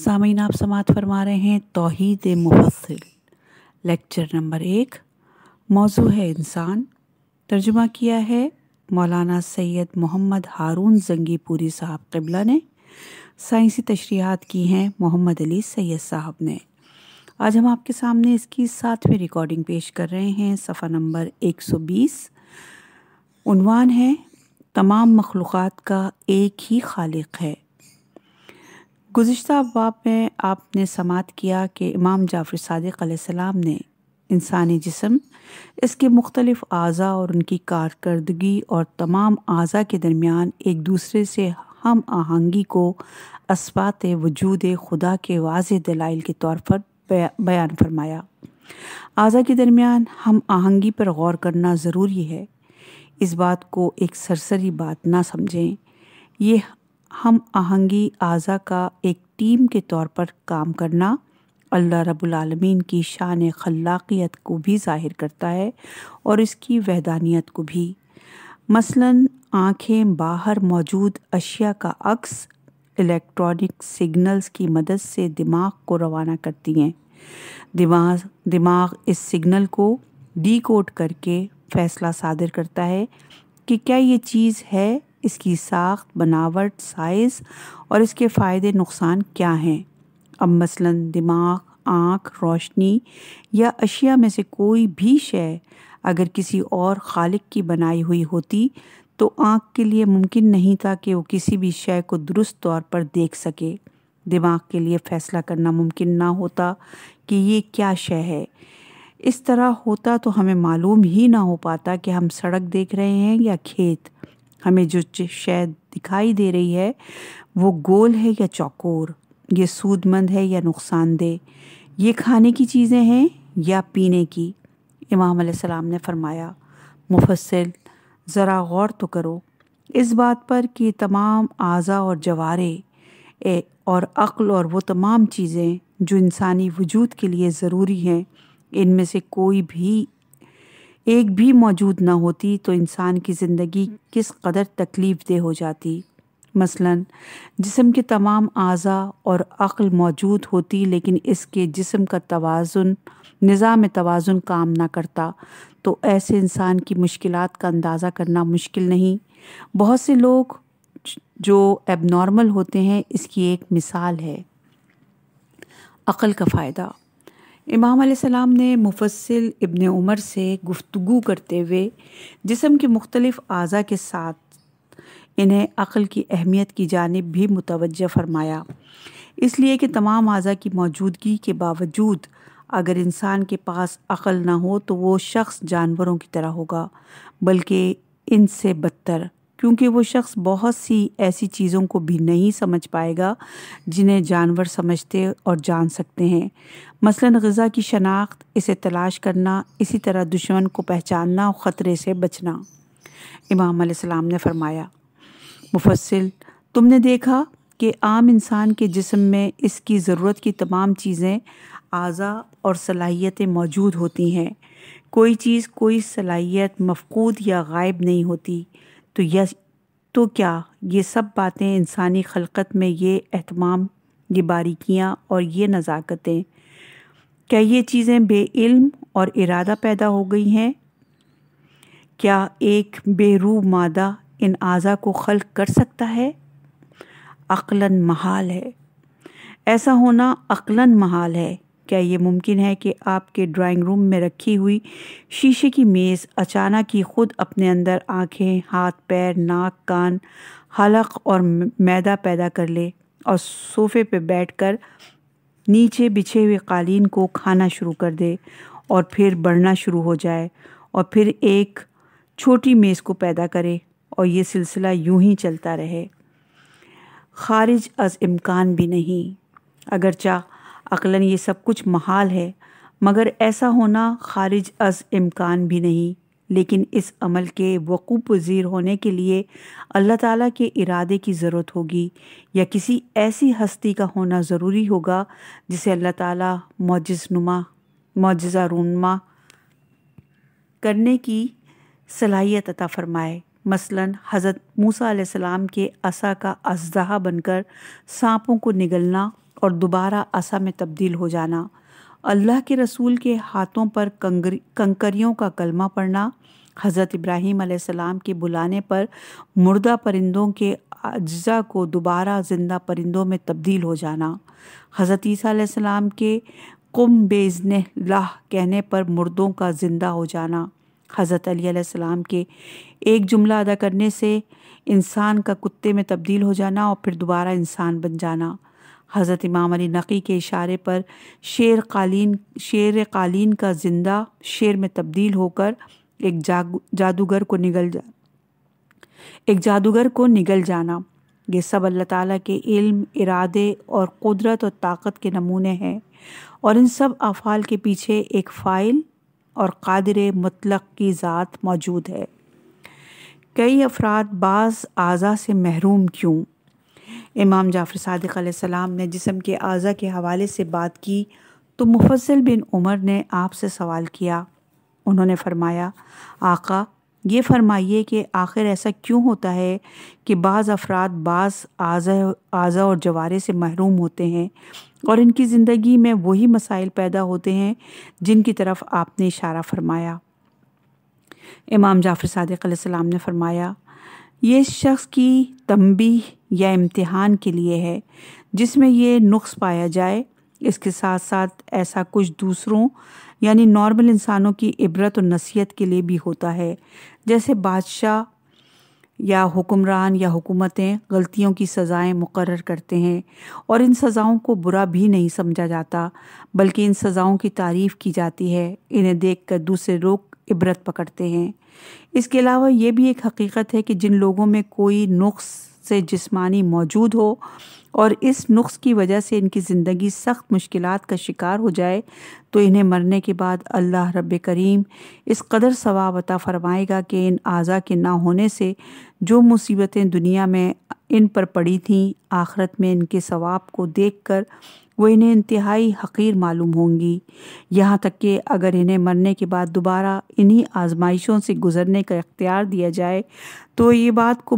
सामीन आप समात फरमा रहे हैं तोहद मुफसल लेक्चर नंबर एक मौजू है इंसान तर्जुमा किया है मौलाना सैयद मोहम्मद हारून जंगीपुरी साहब कबला ने साइंसी तशरीहत की हैं मोहम्मद अली सैयद साहब ने आज हम आपके सामने इसकी सातवीं रिकॉर्डिंग पेश कर रहे हैं सफ़ा नंबर 120 उनवान है तमाम मखलूक़ात का एक ही खालिक है गुज्त अबाब में आपने समात किया कि इमाम जाफ़र सदक ने इंसानी जिसम इसके मुख्तलफ़ अज़ा और उनकी कारकर्दगी और तमाम अज़ा के दरमियान एक दूसरे से हम आहंगी को इस्बात वजूद खुदा के वाज दलाइल के तौर पर बयान फरमाया अज़ा के दरमियान हम आहंगी पर गौर करना ज़रूरी है इस बात को एक सरसरी बात ना समझें यह हम आहंगी आज़ा का एक टीम के तौर पर काम करना अल्लाह रब्बुल आलमीन की शान खलाक़ियत को भी ज़ाहिर करता है और इसकी वहदानियत को भी मसलन आँखें बाहर मौजूद अशिया का अक्स इलेक्ट्रॉनिक सिग्नल्स की मदद से दिमाग को रवाना करती हैं दिमाग दिमाग इस सिग्नल को कोड करके फ़ैसला सादर करता है कि क्या ये चीज़ है इसकी साख्त बनावट साइज़ और इसके फ़ायदे नुकसान क्या हैं अब मसलन दिमाग आँख रोशनी या अशिया में से कोई भी शय अगर किसी और खालिक की बनाई हुई होती तो आँख के लिए मुमकिन नहीं था कि वो किसी भी शय को दुरुस्त तौर पर देख सके दिमाग के लिए फ़ैसला करना मुमकिन ना होता कि ये क्या शय है इस तरह होता तो हमें मालूम ही ना हो पाता कि हम सड़क देख रहे हैं या खेत हमें जो शायद दिखाई दे रही है वो गोल है या चौकोर ये सूदमंद है या नुकसानदेह ये खाने की चीज़ें हैं या पीने की इमाम सलाम ने फरमाया मुफसल ज़रा गौर तो करो इस बात पर कि तमाम आज़ा और जवारे ए, और अक्ल और वो तमाम चीज़ें जो इंसानी वजूद के लिए ज़रूरी हैं इनमें से कोई भी एक भी मौजूद ना होती तो इंसान की ज़िंदगी किस कदर तकलीफ़ दे हो जाती मसलन जिसम के तमाम अज़ा और अक्ल मौजूद होती लेकिन इसके जिसम का तोज़ुन निज़ाम तोज़ुन काम ना करता तो ऐसे इंसान की मुश्किल का अंदाज़ा करना मुश्किल नहीं बहुत से लोग जो एबनॉर्मल होते हैं इसकी एक मिसाल है अक्ल का फ़ायदा इमाम सलाम ने मुफसल इबन उमर से गुफ्तु करते हुए जिसम के मुख्तलिफ़ अज़ा के साथ इन्हें अक़ल की अहमियत की जानब भी मुतवजह फरमाया इसलिए कि तमाम अज़ा की मौजूदगी के बावजूद अगर इंसान के पास अक़ल ना हो तो वो शख्स जानवरों की तरह होगा बल्कि इनसे बदतर क्योंकि वो शख्स बहुत सी ऐसी चीज़ों को भी नहीं समझ पाएगा जिन्हें जानवर समझते और जान सकते हैं मसलन गज़ा की शनाख्त इसे तलाश करना इसी तरह दुश्मन को पहचानना और ख़तरे से बचना इमाम सलाम ने फरमाया मुफसल तुमने देखा कि आम इंसान के जिसम में इसकी ज़रूरत की तमाम चीज़ें आज़ा और सलाहियतें मौजूद होती हैं कोई चीज़ कोई सलाहियत मफकूद या गायब नहीं होती तो यह तो क्या ये सब बातें इंसानी खलकत में ये अहतमाम ये बारीकियाँ और ये नज़ाकतें क्या ये चीज़ें बेइल्म और इरादा पैदा हो गई हैं क्या एक बेरू मादा इन आज़ा को खल्क कर सकता है अक्लन महाल है ऐसा होना अक्लन महाल है क्या ये मुमकिन है कि आपके ड्राइंग रूम में रखी हुई शीशे की मेज़ अचानक ही खुद अपने अंदर आँखें हाथ पैर नाक कान हलक और मैदा पैदा कर ले और सोफे पे बैठकर नीचे बिछे हुए कालीन को खाना शुरू कर दे और फिर बढ़ना शुरू हो जाए और फिर एक छोटी मेज़ को पैदा करे और ये सिलसिला यूं ही चलता रहे खारिज अज इम्कान भी नहीं अगरचा अकलन ये सब कुछ महाल है मगर ऐसा होना खारिज अज इम्कान भी नहीं लेकिन इस अमल के वक़ू पजीर होने के लिए अल्लाह ताला के इरादे की ज़रूरत होगी या किसी ऐसी हस्ती का होना ज़रूरी होगा जिसे अल्लाह ताला मोजनुमा मोजा रूनमा करने की सलाहियत अता फ़रमाए मसलन हज़रत मूसा सलाम के असा का अजहा बनकर सांपों को निगलना और दोबारा असा में तब्दील हो जाना अल्लाह के रसूल के हाथों पर कंकरियों का कलमा पढ़ना हज़रत इब्राहीम सलाम के बुलाने पर मुर्दा परिंदों के अज्जा को दोबारा ज़िंदा परिंदों में तब्दील हो जाना हज़रत ईसा के कुम बेजन लाह कहने पर मुर्दों का ज़िंदा हो जाना हज़रत अली के एक जुमला अदा करने से इंसान का कुत्ते में तब्दील हो जाना और फिर दोबारा इंसान बन जाना हज़रत इमाम अली नकी के इशारे पर शेर कालीन शेर कालीन का ज़िंदा शेर में तब्दील होकर एक जादूगर को निगल जा एक जादूगर को निगल जाना ये सब अल्लाह ताला के इल्म इरादे और कुदरत और ताकत के नमूने हैं और इन सब अफ़ाल के पीछे एक फ़ाइल और कादर मतलक की ज़ात मौजूद है कई अफराद बाज़ आज़ा से महरूम क्यों इमाम जाफ़र सदक सलाम ने जिसम के अज़ा के हवाले से बात की तो मुफसल बिन उमर ने आपसे सवाल किया उन्होंने फरमाया आका ये फरमाइए कि आखिर ऐसा क्यों होता है कि बाज़ अफराद बाज़ आज़ा आज़ा और जवारे से महरूम होते हैं और इनकी ज़िंदगी में वही मसाइल पैदा होते हैं जिनकी तरफ आपने इशारा फरमाया इमाम जाफ़र सदक ने फरमाया ये शख्स की तंबी या इम्तिहान के लिए है जिसमें ये नुख्स पाया जाए इसके साथ साथ ऐसा कुछ दूसरों यानी नॉर्मल इंसानों की इबरत और नसीहत के लिए भी होता है जैसे बादशाह या हुक्मरान या हुकूमतें गलतियों की सज़ाएं मुकर करते हैं और इन सज़ाओं को बुरा भी नहीं समझा जाता बल्कि इन सज़ाओं की तारीफ़ की जाती है इन्हें देख कर दूसरे लोग इबरत पकड़ते हैं इसके अलावा ये भी एक हकीकत है कि जिन लोगों में कोई नुख्स से जिस्मानी मौजूद हो और इस नुख्स की वजह से इनकी ज़िंदगी सख्त मुश्किल का शिकार हो जाए तो इन्हें मरने के बाद अल्लाह रब करीम इस कदर सवाब अता फ़रमाएगा कि इन आज़ा के ना होने से जो मुसीबतें दुनिया में इन पर पड़ी थीं आखरत में इनके सवाब को देख कर वो इन्हें इंतहाई हकीर मालूम होंगी यहाँ तक कि अगर इन्हें मरने के बाद दोबारा इन्हीं आजमाइशों से गुज़रने का इख्तियार दिया जाए तो ये बात को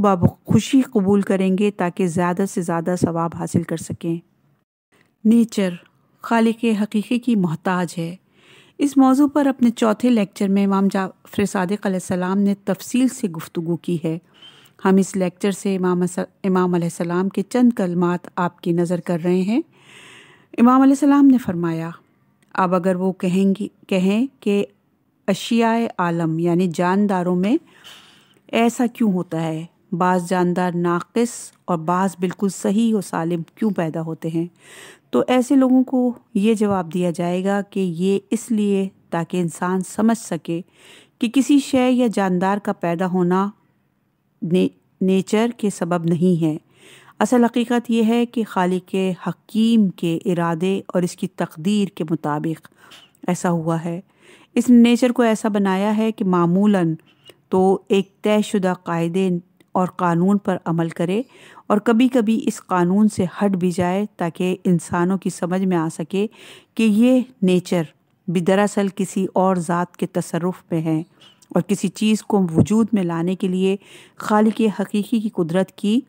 खुशी कबूल करेंगे ताकि ज़्यादा से ज़्यादा सवाब हासिल कर सकें नेचर खालिक हकीकी की मोहताज है इस मौजू पर अपने चौथे लेक्चर में इमाम जाफर सदक ने तफसील से गुफ्तु की है हम इस लेक्चर से इमाम इमाम के चंद कलमात आपकी नज़र कर रहे हैं इमाम सलाम ने फरमाया अब अगर वो कहेंगी कहें कि अशिया आलम यानी जानदारों में ऐसा क्यों होता है बाज़ जानदार नाक़स और बाज़ बिल्कुल सही और सालिम क्यों पैदा होते हैं तो ऐसे लोगों को ये जवाब दिया जाएगा कि ये इसलिए ताकि इंसान समझ सके कि किसी शय या जानदार का पैदा होना ने, नेचर के सबब नहीं है असल हकीकत यह है कि खाली के हकीम के इरादे और इसकी तकदीर के मुताबिक ऐसा हुआ है इस नेचर को ऐसा बनाया है कि मामूला तो एक तयशुदा कायदे और कानून पर अमल करे और कभी कभी इस कानून से हट भी जाए ताकि इंसानों की समझ में आ सके कि ये नेचर भी दरअसल किसी और ज़ात के तसरफ़ में है और किसी चीज़ को वजूद में लाने के लिए खालिक हकीकी की कुदरत की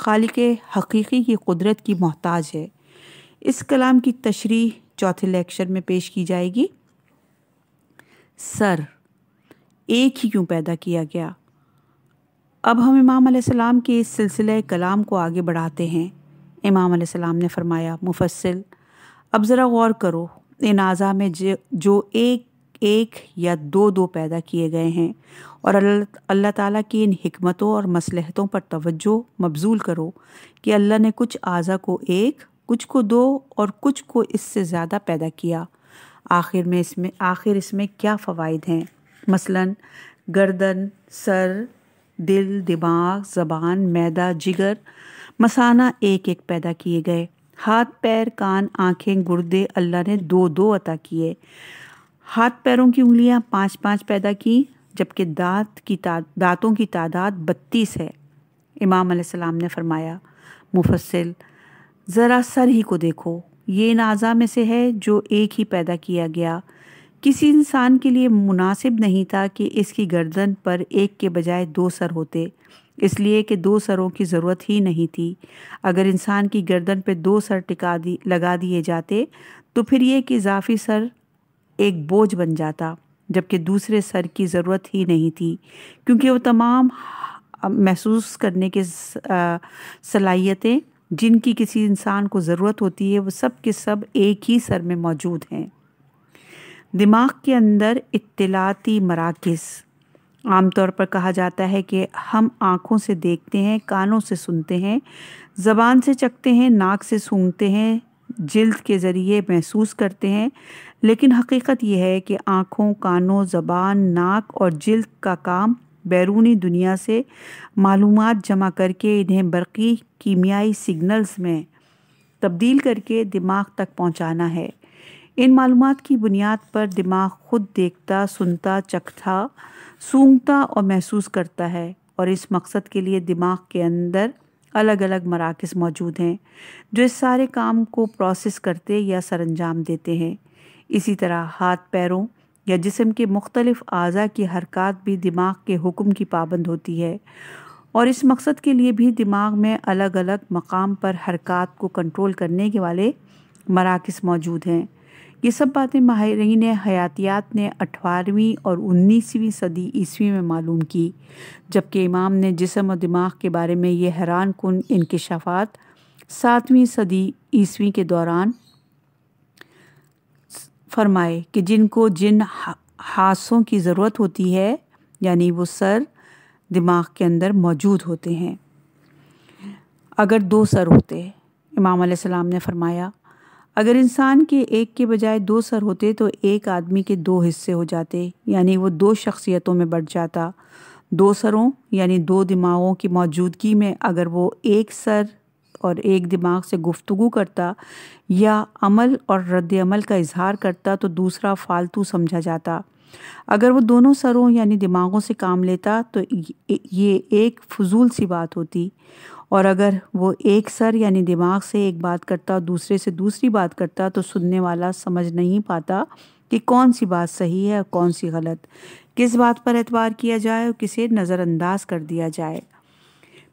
खालिक हकीकी की कुदरत की मोहताज है इस कलाम की तशरी चौथे लेक्चर में पेश की जाएगी सर एक ही क्यों पैदा किया गया अब हम इमाम सलाम के इस सिलसिले कलाम को आगे बढ़ाते हैं इमाम सलाम ने फरमाया मुफसल अब ज़रा गौर करो इन आज़ा में जो एक एक या दो दो पैदा किए गए हैं और अल्लाह ताला की इन हमतों और मसलहतों पर तवज्जो मबजूल करो कि अल्लाह ने कुछ अज़ा को एक कुछ को दो और कुछ को इससे ज़्यादा पैदा किया आखिर में इसमें आखिर इसमें क्या फ़वाद हैं मसलन गर्दन सर दिल दिमाग ज़बान मैदा जिगर मसाना एक एक पैदा किए गए हाथ पैर कान आँखें गुर्दे अल्लाह ने दो दो अता किए हाथ पैरों की उंगलियां पांच पांच पैदा की जबकि दांत की दांतों की तादाद बत्तीस है इमाम सलाम ने फरमाया मुफसिल ज़रा सर ही को देखो ये नाजा में से है जो एक ही पैदा किया गया किसी इंसान के लिए मुनासिब नहीं था कि इसकी गर्दन पर एक के बजाय दो सर होते इसलिए कि दो सरों की ज़रूरत ही नहीं थी अगर इंसान की गर्दन पर दो सर टिका दी लगा दिए जाते तो फिर ये कि इजाफी सर एक बोझ बन जाता जबकि दूसरे सर की ज़रूरत ही नहीं थी क्योंकि वो तमाम महसूस करने के सलाहियतें जिनकी किसी इंसान को ज़रूरत होती है वो सब के सब एक ही सर में मौजूद हैं दिमाग के अंदर इतलाती मराकज़ आमतौर पर कहा जाता है कि हम आँखों से देखते हैं कानों से सुनते हैं ज़बान से चखते हैं नाक से सूंघते हैं जल्द के ज़रिए महसूस करते हैं लेकिन हकीकत यह है कि आँखों कानों ज़बान नाक और जल्द का काम बैरूनी दुनिया से मालूम जमा करके इन्हें बरकी कीमियाई सिग्नल्स में तब्दील करके दिमाग तक पहुँचाना है इन मालूम की बुनियाद पर दिमाग खुद देखता सुनता चखता सूंघता और महसूस करता है और इस मकसद के लिए दिमाग के अंदर अलग अलग मराकज़ मौजूद हैं जो इस सारे काम को प्रोसेस करते या सर अंजाम देते हैं इसी तरह हाथ पैरों या जिसम के मुख्तलिफ अज़ा की हरकत भी दिमाग के हुक्म की पाबंद होती है और इस मकसद के लिए भी दिमाग में अलग अलग मकाम पर हरकत को कंट्रोल करने के वाले मराकज़ मौजूद हैं ये सब बातें माहरीन हयातियात ने अठारहवीं और उन्नीसवीं सदी ईस्वी में मालूम की जबकि इमाम ने जिसम और दिमाग के बारे में ये हैरान कन इनकशाफात सातवीं सदी ईस्वी के दौरान फरमाए कि जिनको जिन हाथों की ज़रूरत होती है यानी वो सर दिमाग के अंदर मौजूद होते हैं अगर दो सर होते इमाम सलाम ने फरमाया अगर इंसान के एक के बजाय दो सर होते तो एक आदमी के दो हिस्से हो जाते यानी वो दो शख्सियतों में बढ़ जाता दो सरों यानी दो दिमागों की मौजूदगी में अगर वो एक सर और एक दिमाग से गुफ्तगु करता या अमल और रद्द अमल का इजहार करता तो दूसरा फालतू समझा जाता अगर वो दोनों सरों यानी दिमागों से काम लेता तो ये एक फजूल सी बात होती और अगर वो एक सर यानी दिमाग से एक बात करता और दूसरे से दूसरी बात करता तो सुनने वाला समझ नहीं पाता कि कौन सी बात सही है और कौन सी गलत किस बात पर एतबार किया जाए और किसे नज़रअंदाज कर दिया जाए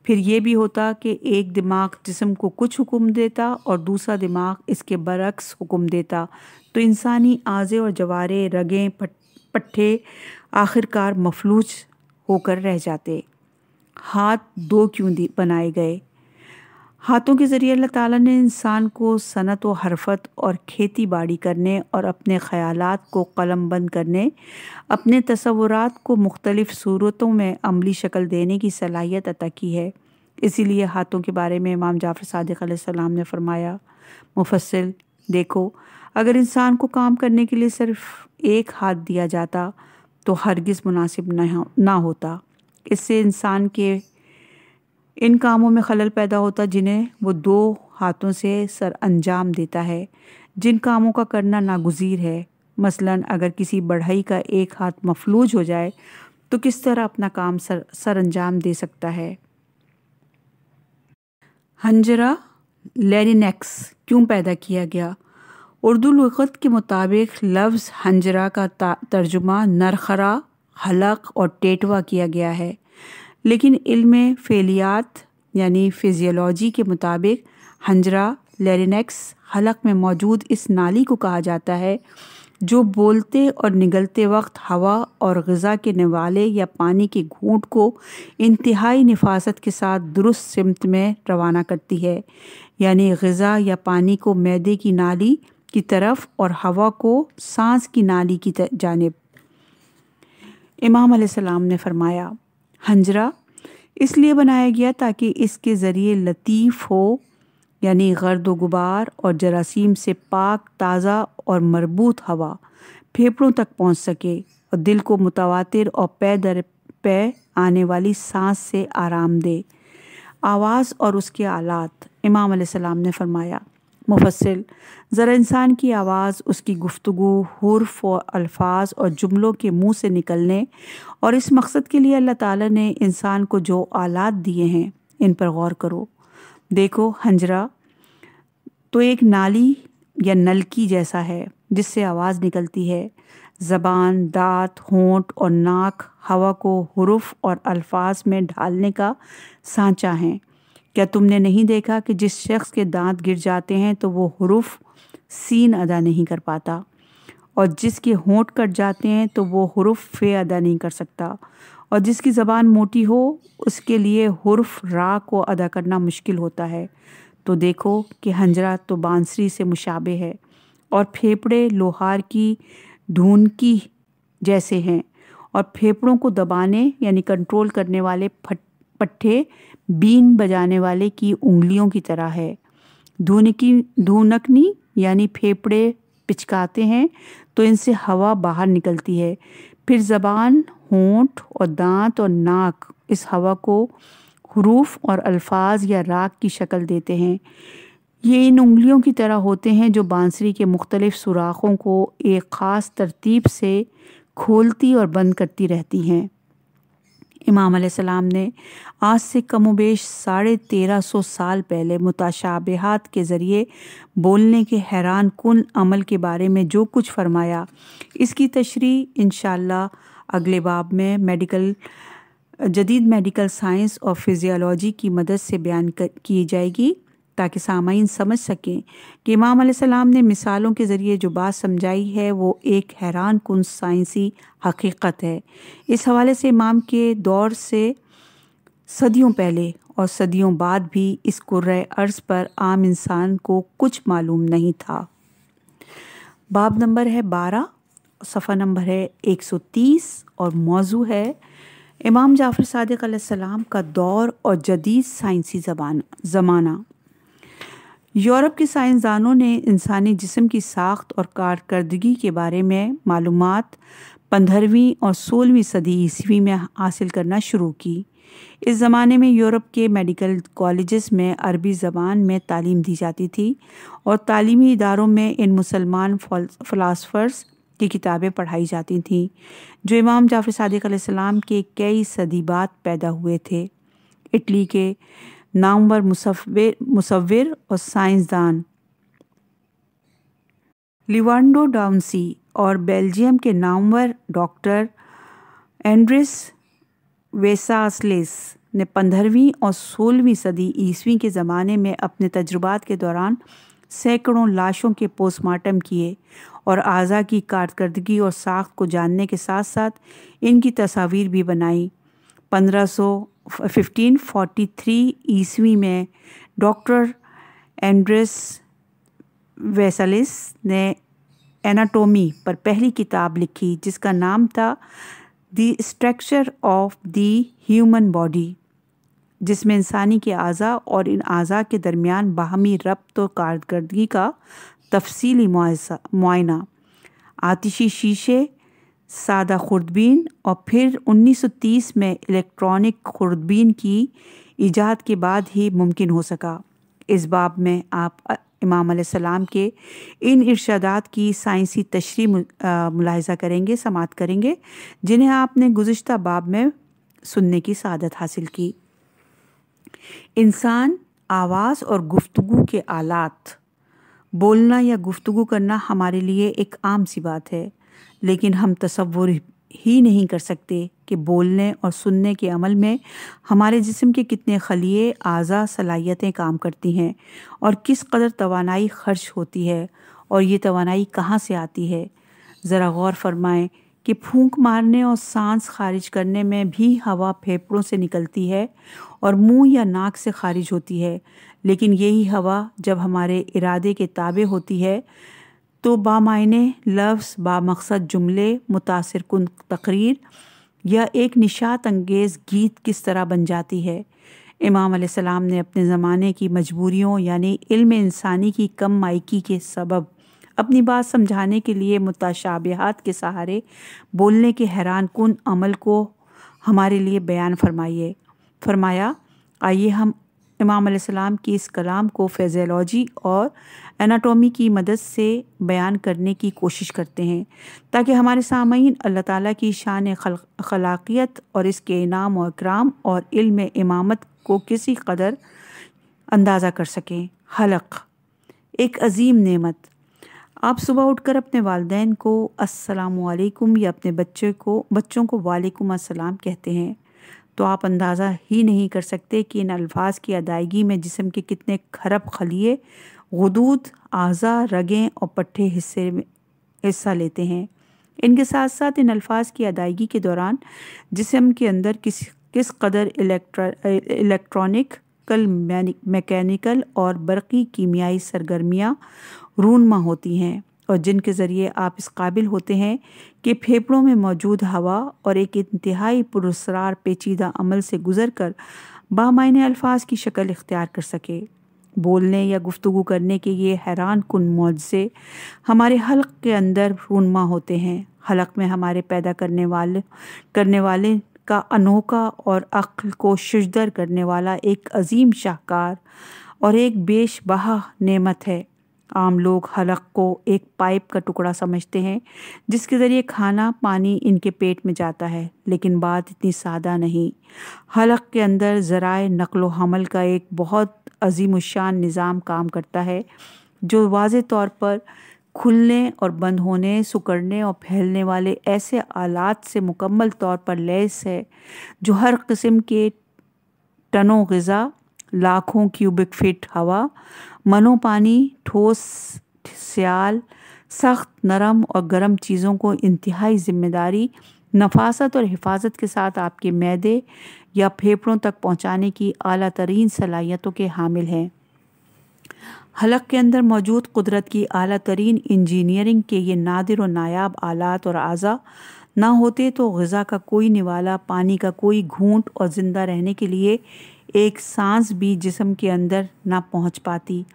फिर ये भी होता कि एक दिमाग जिसम को कुछ हुक्म देता और दूसरा दिमाग इसके बरक्स हुक्म देता तो इंसानी आज़े और जवारे रगें पट, पट्ठे आखिरकार मफलूज होकर रह जाते हाथ दो क्यों बनाए गए हाथों के ज़रिए अल्लाह ताला ने इंसान को सनत व हरफत और खेती बाड़ी करने और अपने ख़यालात को कलम बंद करने अपने तस्वुरात को मुख्तलिफ़ सूरतों में अमली शक्ल देने की सलाहियत अता की है इसीलिए हाथों के बारे में इमाम जाफ़र सदक सलाम ने फरमाया मुफसल देखो अगर इंसान को काम करने के लिए सिर्फ एक हाथ दिया जाता तो हरगिज़ मुनासिब ना होता इससे इंसान के इन कामों में खलल पैदा होता जिन्हें वो दो हाथों से सर अंजाम देता है जिन कामों का करना नागुजीर है मसलन अगर किसी बढ़ई का एक हाथ मफलूज हो जाए तो किस तरह अपना काम सर सर अंजाम दे सकता है हंजरा लेरिनेक्स क्यों पैदा किया गया उर्दू लगत के मुताबिक लफ्ज़ हंजरा का तर्जुमा नरखरा हलक और टेटवा किया गया है लेकिन इल्म फेलियात यानी फिजियोलॉजी के मुताबिक हंजरा लेरिनेक्स हलक में मौजूद इस नाली को कहा जाता है जो बोलते और निगलते वक्त हवा और गज़ा के निवाले या पानी के घूंट को इंतहाई नफासत के साथ दुरुस्त सिमत में रवाना करती है यानी गज़ा या पानी को मैदे की नाली की तरफ और हवा को सांस की नाली की जानब इमाम सलाम ने फरमाया हंजरा इसलिए बनाया गया ताकि इसके ज़रिए लतीफ़ हो यानी गर्द गुबार और जरासीम से पाक ताज़ा और मरबूत हवा फेफड़ों तक पहुंच सके और दिल को मुतवातिर और पै दर पै आने वाली सांस से आराम दे आवाज़ और उसके आलात इमाम सलाम ने फरमाया मुफसल ज़रा इंसान की आवाज़ उसकी गुफ्तु हरफ और अल्फाज और जुमलों के मुँह से निकलने और इस मकसद के लिए अल्लाह ताला ने इंसान को जो आलात दिए हैं इन पर गौर करो देखो हंजरा तो एक नाली या नलकी जैसा है जिससे आवाज़ निकलती है ज़बान दांत होंठ और नाक हवा को हरूफ और अल्फाज में ढालने का सांचा है क्या तुमने नहीं देखा कि जिस शख्स के दांत गिर जाते हैं तो वो हरूफ सीन अदा नहीं कर पाता और जिसके होंठ कट जाते हैं तो वो हरूफ फे अदा नहीं कर सकता और जिसकी ज़बान मोटी हो उसके लिए हरूफ रा को अदा करना मुश्किल होता है तो देखो कि हंजरा तो बांसरी से मुशाबे है और फेफड़े लोहार की धून की जैसे हैं और फेफड़ों को दबाने यानी कंट्रोल करने वाले फट पट्ठे बीन बजाने वाले की उंगलियों की तरह है धुनकी धुनकनी यानी फेफड़े पिचकाते हैं तो इनसे हवा बाहर निकलती है फिर ज़बान होंठ और दांत और नाक इस हवा को हरूफ और अल्फाज या राग की शक्ल देते हैं ये इन उंगलियों की तरह होते हैं जो बांसुरी के मुख्तलिफ सुराखों को एक ख़ास तरतीब से खोलती और बंद करती रहती हैं इमाम सलाम ने आज से कमोबेश साढ़े तेरह सौ साल पहले मुताशाबहत के ज़रिए बोलने के हैरान कन अमल के बारे में जो कुछ फरमाया इसकी तशरी इन अगले बाब में मेडिकल जदीद मेडिकल साइंस और फिज़ियालॉजी की मदद से बयान कर, की जाएगी ताकि सामाइन समझ सकें कि इमाम सलाम ने मिसालों के ज़रिए जो बात समझाई है वो एक हैरान कन साइंसी हकीकत है इस हवाले से इमाम के दौर से सदियों पहले और सदियों बाद भी इस कुर्र अर्ज़ पर आम इंसान को कुछ मालूम नहीं था बाब नंबर है बारह सफ़ा नंबर है एक सौ तीस और मौजू है इमाम जाफ़र सदक का दौर और जदीद साइंसी ज़बान ज़माना यूरोप के साइंसदानों ने इंसानी जिसम की साख्त और कारकर्दगी के बारे में मालूम पंद्रहवीं और सोलहवीं सदी ईस्वी में हासिल करना शुरू की इस ज़माने में यूरोप के मेडिकल कॉलेजेस में अरबी ज़बान में तालीम दी जाती थी और तालीमी इदारों में इन मुसलमान फ़लासफ़र्स की किताबें पढ़ाई जाती थीं जो इमाम जाफ़र सदक के कई सदी बाद पैदा हुए थे इटली के नामवर मुसफ़िर मुसविर और साइंसदान लिवान्डो डाउनसी और बेल्जियम के नामवर डॉक्टर एंड्रिस वेसासलेस ने पंद्रहवीं और सोलहवीं सदी ईस्वी के ज़माने में अपने तजुर्बात के दौरान सैकड़ों लाशों के पोस्टमार्टम किए और आज़ा की कारकर्दगी और साख को जानने के साथ साथ इनकी तस्वीर भी बनाई सौ 1543 ईस्वी में डॉक्टर एंड्रेस वेसलिस ने एनाटोमी पर पहली किताब लिखी जिसका नाम था the structure of the human body जिसमें इंसानी के अज़ा और इन अज़ा के दरमियान बाहमी रब्त और कारदगी का तफसीली मुआयना आतिशी शीशे सादा खुरदबीन और फिर 1930 में इलेक्ट्रॉनिक खुरदबीन की ईजाद के बाद ही मुमकिन हो सका इस बाब में आप इमाम सलाम के इन इर्शादात की साइंसी तशरी मुलाहजा करेंगे समात करेंगे जिन्हें आपने गुज्त बाब में सुनने की सादत हासिल की इंसान आवाज़ और गुफ्तु के आलात बोलना या गुफ्तु करना हमारे लिए एक आम सी बात है लेकिन हम तस्वुर ही नहीं कर सकते कि बोलने और सुनने के अमल में हमारे जिस्म के कितने खलिए आज़ा सलाहियतें काम करती हैं और किस कदर तोानाई खर्च होती है और ये तोानाई कहाँ से आती है ज़रा गौर फरमाएं कि फूंक मारने और सांस खारिज करने में भी हवा फेफड़ों से निकलती है और मुंह या नाक से खारिज होती है लेकिन यही हवा जब हमारे इरादे के ताबे होती है तो बामायने लफ्स बामकसद जुमले मुतासर कन तकरीर या एक निशात अंगेज़ गीत किस तरह बन जाती है इमाम सलाम ने अपने ज़माने की मजबूरियों यानी इल्म इंसानी की कम मायकी के सबब अपनी बात समझाने के लिए मुताशाबहत के सहारे बोलने के हैरान कन अमल को हमारे लिए बयान फरमाइए फरमाया आइए हम इमाम सलाम की इस कलाम को फेजियोलॉजी और एनाटॉमी की मदद से बयान करने की कोशिश करते हैं ताकि हमारे सामीन अल्लाह ताला की शान खल, खलाकियत और इसके इनाम और कराम और इल्म इमामत को किसी कदर अंदाज़ा कर सकें हलक एक अजीम नेमत आप सुबह उठकर अपने वालदेन को वालेकुम या अपने बच्चे को बच्चों को वालेकुम अस्सलाम कहते हैं तो आप अंदाज़ा ही नहीं कर सकते कि इन अल्फाज की अदायगी में जिसम के कितने खरब खलिए गदूद अज़ा रगें और पट्ठे हिस्से में हिस्सा लेते हैं इनके साथ साथ इन अल्फाज की अदायगी के दौरान जिसम के अंदर किस किस कदर इलेक्ट्रॉनिक कल मैकेनिकल और बरकी कीमियाई सरगर्मियाँ रूनमा होती हैं और जिनके ज़रिए आप इस काबिल होते हैं कि फेफड़ों में मौजूद हवा और एक इंतहाई पुरसरार पेचीदा अमल से गुजर कर बामायन अल्फाज की शक्ल इख्तियार कर सके बोलने या गुफ्तु करने के ये हैरान कन मुआवजे हमारे हलक के अंदर रूनमा होते हैं हलक में हमारे पैदा करने वाले करने वाले का अनोखा और अक्ल को शुजदर करने वाला एक अजीम शाहकार और एक बेश बहा नेमत है आम लोग हलक को एक पाइप का टुकड़ा समझते हैं जिसके ज़रिए खाना पानी इनके पेट में जाता है लेकिन बात इतनी सादा नहीं हलक के अंदर ज़राए नकलो हमल का एक बहुत अजीम शान निज़ाम काम करता है जो वाज तौर पर खुलने और बंद होने सुकड़ने और फैलने वाले ऐसे आलात से मुकम्मल तौर पर लैस है जो हर किस्म के टनों गज़ा लाखों क्यूबिक फिट हवा मनो पानी ठोस सियाल सख्त नरम और गर्म चीज़ों को इंतहाई ज़िम्मेदारी नफासत और हिफाजत के साथ आपके मैदे या फेफड़ों तक पहुंचाने की अली तरीन सलाहियतों के हामिल हैं हलक के अंदर मौजूद कुदरत की अली तरीन इंजीनियरिंग के ये नादिर और नायाब आलात और अज़ा ना होते तो गज़ा का कोई निवाला पानी का कोई घूंट और ज़िंदा रहने के लिए एक सांस भी जिसम के अंदर ना पहुंच पाती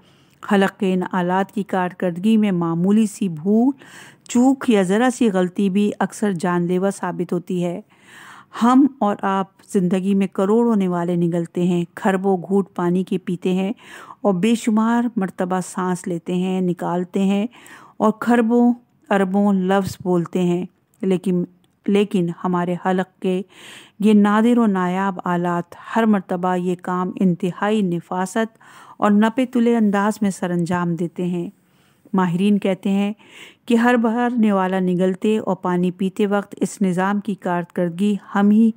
हलक इन आलात की कारकर्दगी में मामूली सी भूल चूक या ज़रा सी गलती भी अक्सर जानलेवा साबित होती है हम और आप ज़िंदगी में करोड़ों निवाले निगलते हैं खरबों घूट पानी के पीते हैं और बेशुमार मर्तबा सांस लेते हैं निकालते हैं और खरबों अरबों लफ्ज़ बोलते हैं लेकिन लेकिन हमारे हलक के ये नादिर व नायाब आलात हर मरतबा ये काम इंतहाई नफासत और नपे तुले अंदाज में सर अंजाम देते हैं माहरीन कहते हैं कि हर बार निवाला निगलते और पानी पीते वक्त इस निज़ाम की कारकर्दगी हम ही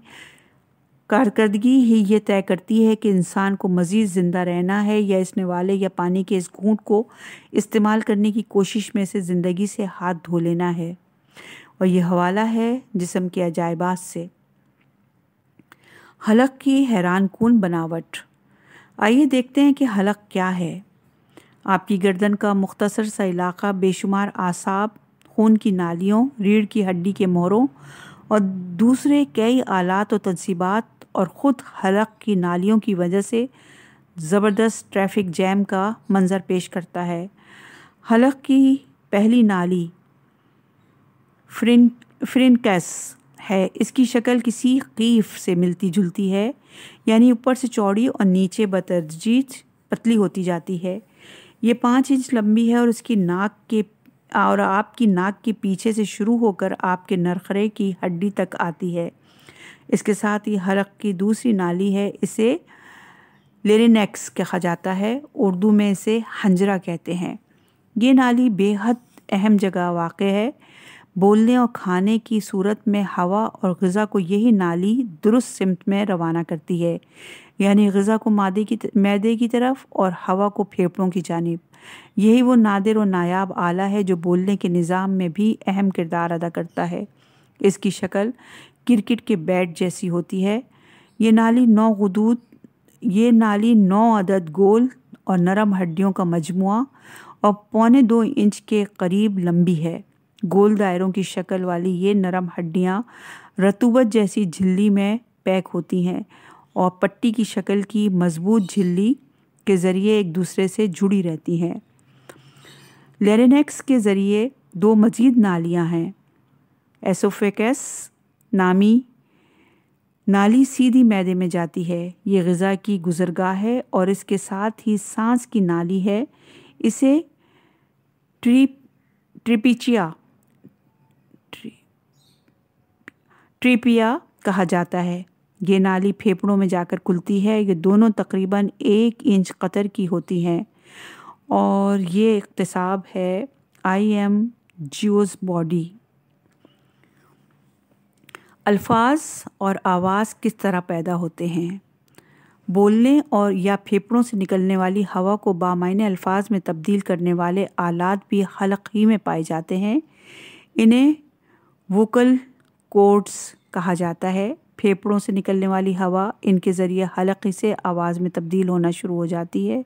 कारकर्दगी ही ये तय करती है कि इंसान को मज़ीद ज़िंदा रहना है या इस निवाले या पानी के इस घूंट को इस्तेमाल करने की कोशिश में से ज़िंदगी से हाथ धो लेना है और यह हवाला है जिसम के अजायबात से हलक की हैरान कन बनावट आइए देखते हैं कि हलक क्या है आपकी गर्दन का मुख्तसर सा इलाका बेशुमार आसाब खून की नालियों रीढ़ की हड्डी के मोहरों और दूसरे कई आलात और तनसीबात और ख़ुद हलक की नालियों की वजह से ज़बरदस्त ट्रैफिक जैम का मंज़र पेश करता है हलक की पहली नाली फ्रिन फ्रिनकस है इसकी शक्ल किसी कीफ से मिलती जुलती है यानी ऊपर से चौड़ी और नीचे बतरजीज पतली होती जाती है ये पाँच इंच लंबी है और उसकी नाक के और आपकी नाक के पीछे से शुरू होकर आपके नरखरे की हड्डी तक आती है इसके साथ ही हलक की दूसरी नाली है इसे लेरिनेक्स कहा जाता है उर्दू में इसे हंजरा कहते हैं ये नाली बेहद अहम जगह वाक़ है बोलने और खाने की सूरत में हवा और गज़ा को यही नाली दुरुस्त सिमत में रवाना करती है यानी गज़ा को मादे की मैदे की तरफ और हवा को फेफड़ों की जानब यही वो नादिर और नायाब आला है जो बोलने के निज़ाम में भी अहम किरदार अदा करता है इसकी शक्ल क्रिकेट के बैट जैसी होती है ये नाली नौ गदूद ये नाली नौ अदद गोल और नरम हड्डियों का मजमु और पौने दो इंच के करीब लंबी है गोल दायरों की शक्ल वाली ये नरम हड्डियाँ रतूबत जैसी झिल्ली में पैक होती हैं और पट्टी की शक्ल की मजबूत झिल्ली के ज़रिए एक दूसरे से जुड़ी रहती हैं लेरेनेक्स के ज़रिए दो मजीद नालियाँ हैं एसोफेकस नामी नाली सीधी मैदे में जाती है ये गज़ा की गुजरगाह है और इसके साथ ही सांस की नाली है इसे ट्री ट्रिपिचिया ट्रिपिया कहा जाता है ये नाली फेफड़ों में जाकर खुलती है ये दोनों तकरीबन एक इंच कतर की होती हैं और ये इकतसाब है आई एम जियोज बॉडी अल्फाज और आवाज़ किस तरह पैदा होते हैं बोलने और या फेफड़ों से निकलने वाली हवा को बामायने अल्फाज में तब्दील करने वाले आलात भी हलक ही में पाए जाते हैं इन्हें वोकल कोड्स कहा जाता है फेफड़ों से निकलने वाली हवा इनके ज़रिए हलक़ से आवाज़ में तब्दील होना शुरू हो जाती है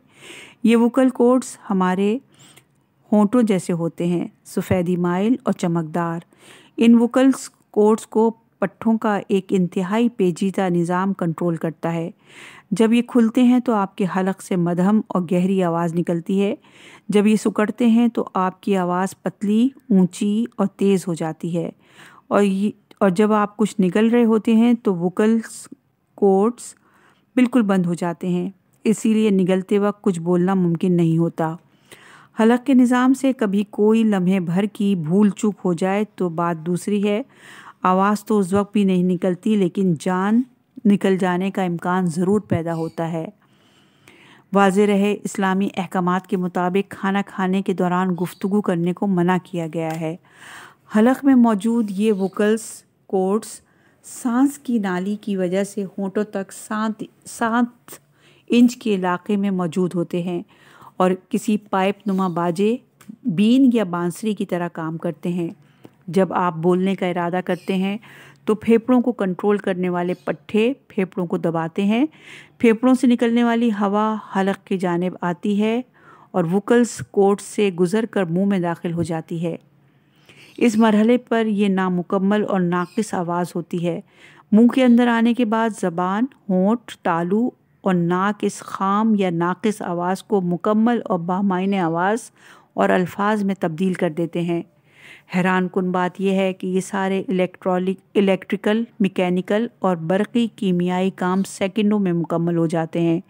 ये वोकल कोड्स हमारे होंठों जैसे होते हैं सफ़ेदी माइल और चमकदार इन वोकल्स कोड्स को पट्ठों का एक इंतहाई पेचीदा निज़ाम कंट्रोल करता है जब ये खुलते हैं तो आपके हलक से मदहम और गहरी आवाज़ निकलती है जब ये सुकड़ते हैं तो आपकी आवाज़ पतली ऊंची और तेज़ हो जाती है और ये और जब आप कुछ निकल रहे होते हैं तो वोकल्स कोड्स बिल्कुल बंद हो जाते हैं इसीलिए निगलते वक्त कुछ बोलना मुमकिन नहीं होता हलक के निज़ाम से कभी कोई लम्हे भर की भूल चूक हो जाए तो बात दूसरी है आवाज़ तो उस वक्त भी नहीं निकलती लेकिन जान निकल जाने का इम्कान ज़रूर पैदा होता है वाज रहे इस्लामी अहकाम के मुताबिक खाना खाने के दौरान गुफ्तु करने को मना किया गया है हलक में मौजूद ये वोकल्स कोट्स सांस की नाली की वजह से होंठों तक सात सात इंच के इलाके में मौजूद होते हैं और किसी पाइप नुमा बाजे बीन या बांसुरी की तरह काम करते हैं जब आप बोलने का इरादा करते हैं तो फेफड़ों को कंट्रोल करने वाले पट्टे फेफड़ों को दबाते हैं फेफड़ों से निकलने वाली हवा हलक की जानब आती है और वोकल्स कोर्ट से गुजर कर मुँह में दाखिल हो जाती है इस मरहले पर यह नामुकम्मल और नाकिस आवाज़ होती है मुंह के अंदर आने के बाद ज़बान होंठ तालू और नाक इस खाम या नाक़स आवाज़ को मुकम्मल और बामायन आवाज़ और अल्फाज में तब्दील कर देते हैं हैरान कन बात यह है कि ये सारे इलेक्ट्रॉलिक इलेक्ट्रिकल मैकेनिकल और बरक़ी कीमियाई काम सेकंडों में मुकम्मल हो जाते हैं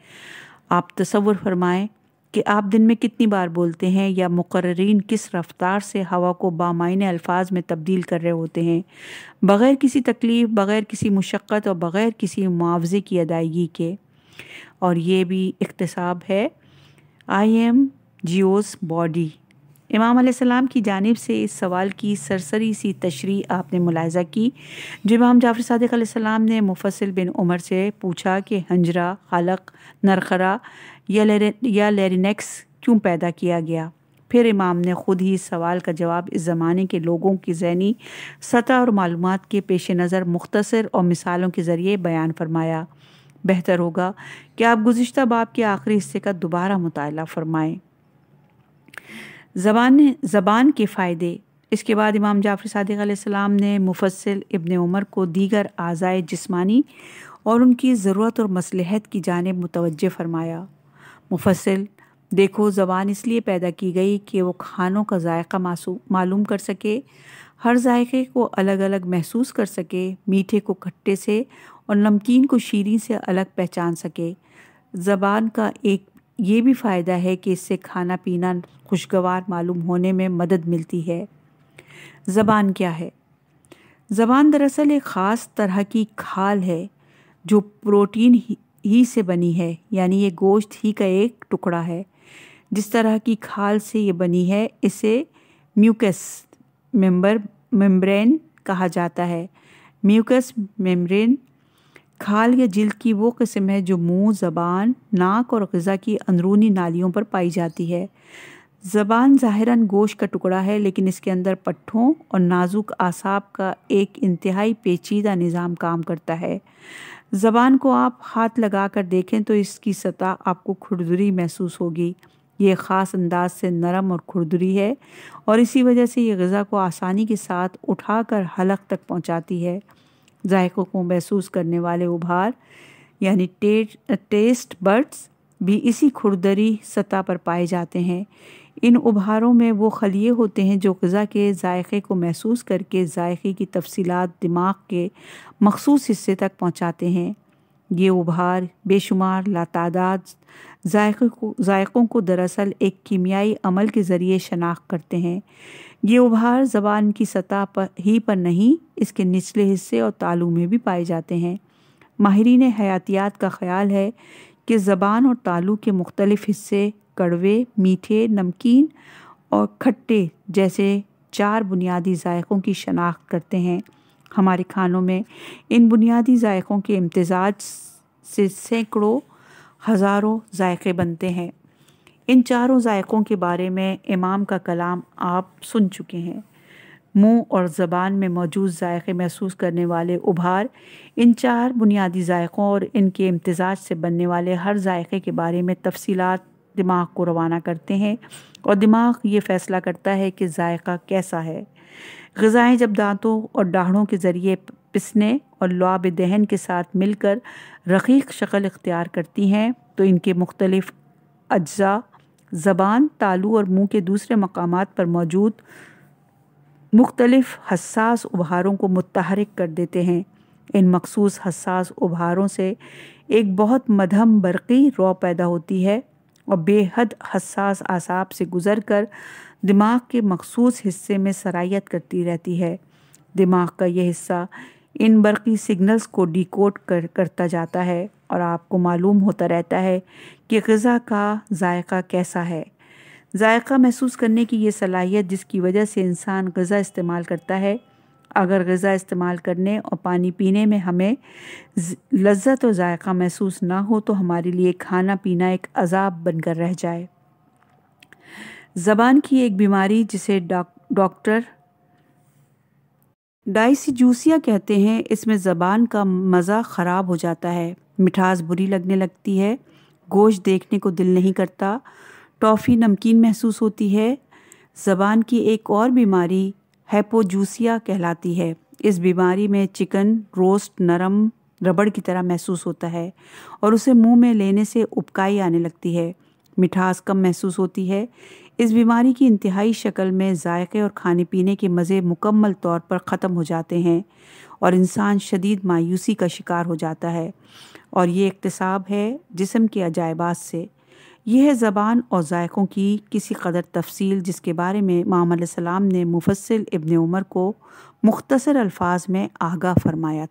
आप तस्वुर फरमाएं कि आप दिन में कितनी बार बोलते हैं या मुकर्रीन किस रफ्तार से हवा को बामाइने अल्फाज में तब्दील कर रहे होते हैं बग़ैर किसी तकलीफ़ बग़ैर किसी मुशक्क़त और बग़ैर किसी मुआवजे की अदायगी के और ये भी इकतसाब है आई एम जियोस बॉडी इमाम सलाम की जानब से इस सवाल की सरसरी सी तशरी आपने मुलायजा की जो इमाम जाफ़र सदक सलाम ने मुफसल बिन उमर से पूछा कि हंजरा खलक नरखरा या या लेरिनेक्स क्यों पैदा किया गया फिर इमाम ने खुद ही इस सवाल का जवाब इस ज़माने के लोगों की जहनी सतह और मालूम के पेश नज़र मुख्तर और मिसालों के ज़रिए बयान फरमाया बेहतर होगा कि आप गुज्त बाब के आखिरी हिस्से का दोबारा मुताल फरमाएँ जबान ज़बान के फ़ायदे इसके बाद इमाम जाफ़र सदक़ाम ने मुफसल इबन उमर को दीगर आज़ाए जिसमानी और उनकी ज़रूरत और मसलहत की जानब मुतवज़ फरमाया मुफसल देखो ज़बान इसलिए पैदा की गई कि वो खानों का जायका मालूम कर सके हर जायके को अलग अलग महसूस कर सके मीठे को खट्टे से और नमकीन को शीरी से अलग पहचान सके ज़बान का एक ये भी फ़ायदा है कि इससे खाना पीना खुशगवार मालूम होने में मदद मिलती है ज़बान क्या है ज़बान दरअसल एक ख़ास तरह की खाल है जो प्रोटीन ही से बनी है यानी ये गोश्त ही का एक टुकड़ा है जिस तरह की खाल से ये बनी है इसे म्यूकस मेम्बर मेम्ब्रेन कहा जाता है म्यूकस मेम्ब्रेन खाल या जिल्द की वो किस्म है जो मुंह ज़बान नाक और गज़ा की अंदरूनी नालियों पर पाई जाती है ज़बान ज़ाहिरन गोश का टुकड़ा है लेकिन इसके अंदर पट्ठों और नाजुक आसाब का एक इंतहाई पेचीदा निज़ाम काम करता है ज़बान को आप हाथ लगा कर देखें तो इसकी सतह आपको खुरदुरी महसूस होगी ये ख़ास अंदाज से नरम और खुरदुरी है और इसी वजह से ये गज़ा को आसानी के साथ उठा कर हलक तक पहुँचाती है जायकों को महसूस करने वाले उभार यानी टेस्ट बर्ड्स भी इसी खुरदरी सतह पर पाए जाते हैं इन उभारों में वो खलिए होते हैं जो गज़ा के जायक़े को महसूस करके जायक़े की तफसी दिमाग के मखसूस हिस्से तक पहुँचाते हैं ये उभार बेशुमार लातादाद जायक़ों को जायक़ों को दरअसल एक कीमियाई अमल के ज़रिए शनाख्त करते हैं ये उभार ज़बान की सतह पर ही पर नहीं इसके निचले हिस्से और तालू में भी पाए जाते हैं माहरीन हयातियात का ख्याल है कि ज़बान और तालू के मुख्तलिफ़ हिस्से कड़वे मीठे नमकीन और खट्टे जैसे चार बुनियादी जायक़ों की शनाख्त करते हैं हमारे खानों में इन बुनियादी जायक़ों के इम्तजाज से सैकड़ों हज़ारों जायक़े बनते हैं इन चारों जायक़ों के बारे में इमाम का कलाम आप सुन चुके हैं मुंह और ज़बान में मौजूद जायक़े महसूस करने वाले उभार इन चार बुनियादी जायक़ों और इनके इम्तजाज से बनने वाले हर जायक़े के बारे में तफसीलात दिमाग को रवाना करते हैं और दिमाग ये फ़ैसला करता है कि जायका कैसा है गज़ाएँ जब दांतों और डाढ़ों के ज़रिए पिसने और लुआब दहन के साथ मिलकर रकीक शक्ल इख्तियार करती हैं तो इनके मुख्तलिफ़ अज्जा ज़बान तालू और मुंह के दूसरे मकाम पर मौजूद मुख्तलिफ़ हसास उभारों को मुतहरक कर देते हैं इन मखसूस हसास उभारों से एक बहुत मधम बरक़ी रॉ पैदा होती है और बेहद हसास आसाब से गुज़र कर दिमाग के मखसूस हिस्से में सरायत करती रहती है दिमाग का यह हिस्सा इन बरकी सिग्नल्स को डिकोड कर करता जाता है और आपको मालूम होता रहता है कि गज़ा का जायका कैसा है जायका महसूस करने की यह सलाहियत जिसकी वजह से इंसान गज़ा इस्तेमाल करता है अगर गज़ा इस्तेमाल करने और पानी पीने में हमें लज्जत और जायका महसूस ना हो तो हमारे लिए खाना पीना एक अजाब बनकर रह जाए ज़बान की एक बीमारी जिसे डॉक्टर जूसिया कहते हैं इसमें ज़बान का मज़ा ख़राब हो जाता है मिठास बुरी लगने लगती है गोश्त देखने को दिल नहीं करता टॉफ़ी नमकीन महसूस होती है ज़बान की एक और बीमारी हैपोजूसिया कहलाती है इस बीमारी में चिकन रोस्ट नरम रबड़ की तरह महसूस होता है और उसे मुंह में लेने से उपकाई आने लगती है मिठास कम महसूस होती है इस बीमारी की इंतहाई शक्ल में जायके और खाने पीने के मज़े मुकम्मल तौर पर ख़त्म हो जाते हैं और इंसान शदीद मायूसी का शिकार हो जाता है और ये इकतसाब है जिसम के अजायबात से यह ज़बान और जायक़ों की किसी कदर तफसील जिसके बारे में माम सलाम ने मुफसल इबन उमर को मुख्तसर अल्फाज में आगा फरमाया